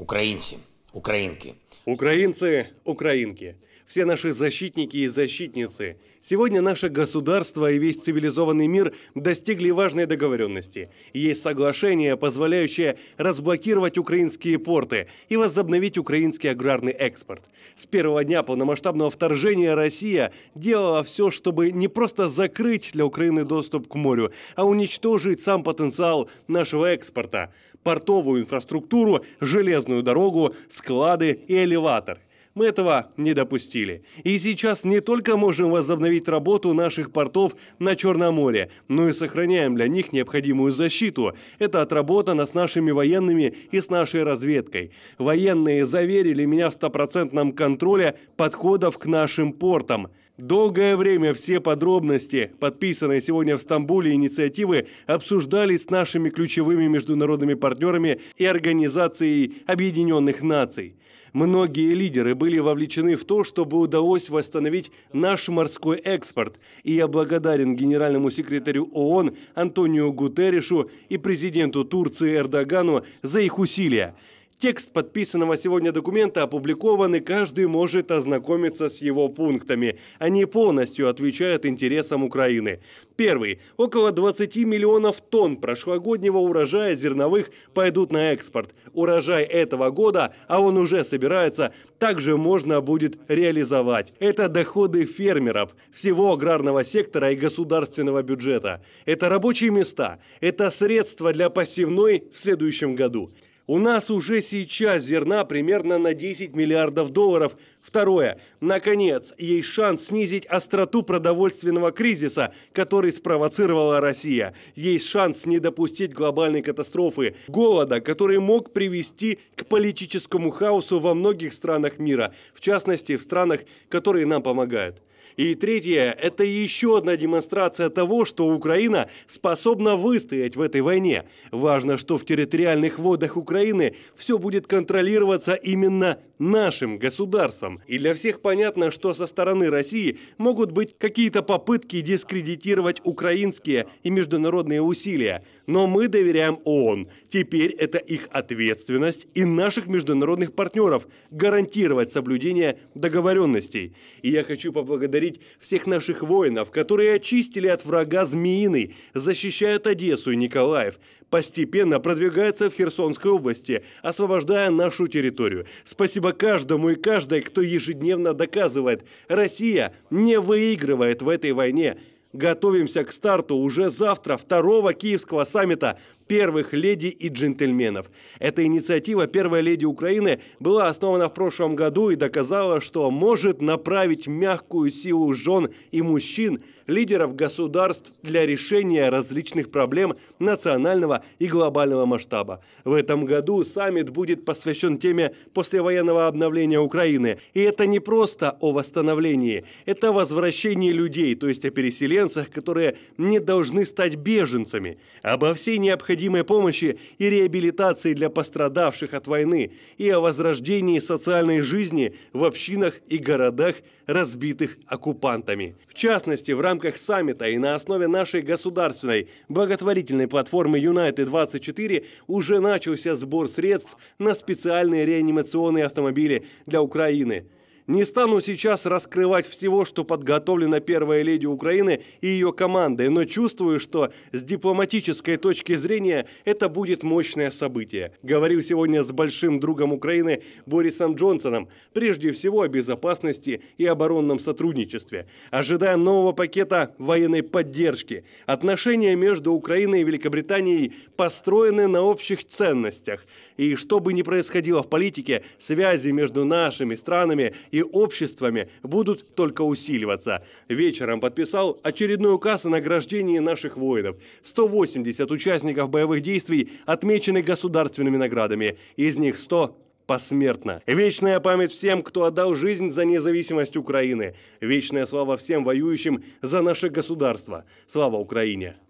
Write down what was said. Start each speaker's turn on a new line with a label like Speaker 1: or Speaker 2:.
Speaker 1: Украинцы, украинки. Украинцы, украинки все наши защитники и защитницы. Сегодня наше государство и весь цивилизованный мир достигли важной договоренности. Есть соглашение, позволяющее разблокировать украинские порты и возобновить украинский аграрный экспорт. С первого дня полномасштабного вторжения Россия делала все, чтобы не просто закрыть для Украины доступ к морю, а уничтожить сам потенциал нашего экспорта портовую инфраструктуру, железную дорогу, склады и элеваторы. Мы этого не допустили. И сейчас не только можем возобновить работу наших портов на Черном море, но и сохраняем для них необходимую защиту. Это отработано с нашими военными и с нашей разведкой. Военные заверили меня в стопроцентном контроле подходов к нашим портам – Долгое время все подробности, подписанные сегодня в Стамбуле инициативы, обсуждались с нашими ключевыми международными партнерами и Организацией Объединенных Наций. Многие лидеры были вовлечены в то, чтобы удалось восстановить наш морской экспорт. И я благодарен генеральному секретарю ООН Антонио Гутерришу и президенту Турции Эрдогану за их усилия. Текст подписанного сегодня документа опубликован, и каждый может ознакомиться с его пунктами. Они полностью отвечают интересам Украины. Первый. Около 20 миллионов тонн прошлогоднего урожая зерновых пойдут на экспорт. Урожай этого года, а он уже собирается, также можно будет реализовать. Это доходы фермеров, всего аграрного сектора и государственного бюджета. Это рабочие места, это средства для посевной в следующем году. У нас уже сейчас зерна примерно на 10 миллиардов долларов. Второе. Наконец, есть шанс снизить остроту продовольственного кризиса, который спровоцировала Россия. Есть шанс не допустить глобальной катастрофы, голода, который мог привести к политическому хаосу во многих странах мира, в частности, в странах, которые нам помогают. И третье, это еще одна демонстрация того, что Украина способна выстоять в этой войне. Важно, что в территориальных водах Украины все будет контролироваться именно нашим государством. И для всех понятно, что со стороны России могут быть какие-то попытки дискредитировать украинские и международные усилия. Но мы доверяем ООН. Теперь это их ответственность и наших международных партнеров гарантировать соблюдение договоренностей. И я хочу поблагодарить всех наших воинов, которые очистили от врага Змеиный, защищают Одессу и Николаев, постепенно продвигается в Херсонской области, освобождая нашу территорию. Спасибо каждому и каждой, кто ежедневно доказывает, Россия не выигрывает в этой войне. Готовимся к старту уже завтра второго Киевского саммита первых леди и джентльменов. Эта инициатива первой леди Украины» была основана в прошлом году и доказала, что может направить мягкую силу жен и мужчин, лидеров государств для решения различных проблем национального и глобального масштаба. В этом году саммит будет посвящен теме послевоенного обновления Украины. И это не просто о восстановлении, это о возвращении людей, то есть о переселенцах, которые не должны стать беженцами. Обо всей необходимости необходимой помощи и реабилитации для пострадавших от войны и о возрождении социальной жизни в общинах и городах, разбитых оккупантами. В частности, в рамках саммита и на основе нашей государственной благотворительной платформы United24 уже начался сбор средств на специальные реанимационные автомобили для Украины – не стану сейчас раскрывать всего, что подготовлено первая леди Украины и ее командой, но чувствую, что с дипломатической точки зрения это будет мощное событие. Говорил сегодня с большим другом Украины Борисом Джонсоном, прежде всего о безопасности и оборонном сотрудничестве. Ожидаем нового пакета военной поддержки. Отношения между Украиной и Великобританией построены на общих ценностях. И что бы ни происходило в политике, связи между нашими странами и и обществами будут только усиливаться. Вечером подписал очередной указ о награждении наших воинов. 180 участников боевых действий отмечены государственными наградами. Из них 100 посмертно. Вечная память всем, кто отдал жизнь за независимость Украины. Вечная слава всем воюющим за наше государство. Слава Украине!